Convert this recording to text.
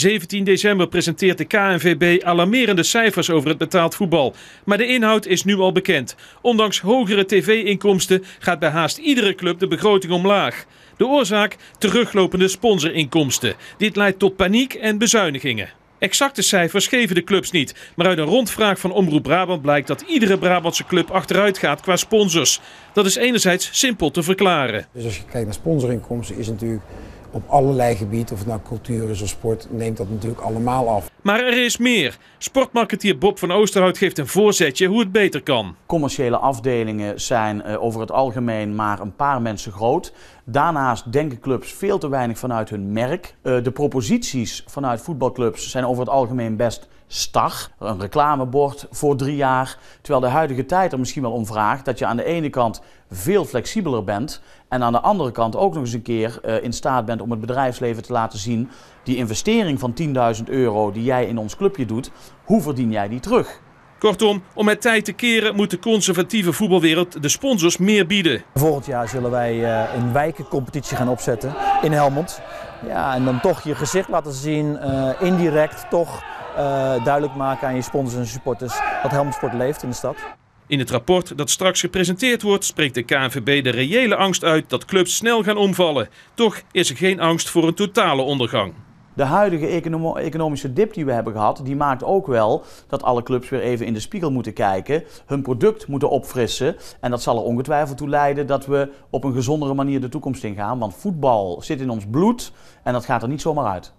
17 december presenteert de KNVB alarmerende cijfers over het betaald voetbal. Maar de inhoud is nu al bekend. Ondanks hogere tv-inkomsten gaat bij haast iedere club de begroting omlaag. De oorzaak? Teruglopende sponsorinkomsten. Dit leidt tot paniek en bezuinigingen. Exacte cijfers geven de clubs niet, maar uit een rondvraag van Omroep Brabant blijkt dat iedere Brabantse club achteruit gaat qua sponsors. Dat is enerzijds simpel te verklaren. Dus als je kijkt naar sponsorinkomsten is natuurlijk op allerlei gebieden, of het nou cultuur is of sport, neemt dat natuurlijk allemaal af. Maar er is meer. Sportmarketeer Bob van Oosterhout geeft een voorzetje hoe het beter kan. Commerciële afdelingen zijn eh, over het algemeen maar een paar mensen groot. Daarnaast denken clubs veel te weinig vanuit hun merk. Eh, de proposities vanuit voetbalclubs zijn over het algemeen best stag, een reclamebord voor drie jaar. Terwijl de huidige tijd er misschien wel om vraagt dat je aan de ene kant veel flexibeler bent en aan de andere kant ook nog eens een keer eh, in staat bent om het bedrijfsleven te laten zien, die investering van 10.000 euro die jij in ons clubje doet, hoe verdien jij die terug? Kortom, om het tijd te keren moet de conservatieve voetbalwereld de sponsors meer bieden. Volgend jaar zullen wij eh, een wijkencompetitie gaan opzetten in Helmond. Ja, en dan toch je gezicht laten zien, eh, indirect toch eh, duidelijk maken aan je sponsors en supporters dat Helmsport leeft in de stad. In het rapport dat straks gepresenteerd wordt, spreekt de KNVB de reële angst uit dat clubs snel gaan omvallen. Toch is er geen angst voor een totale ondergang. De huidige economische dip die we hebben gehad, die maakt ook wel dat alle clubs weer even in de spiegel moeten kijken, hun product moeten opfrissen. En dat zal er ongetwijfeld toe leiden dat we op een gezondere manier de toekomst ingaan. Want voetbal zit in ons bloed en dat gaat er niet zomaar uit.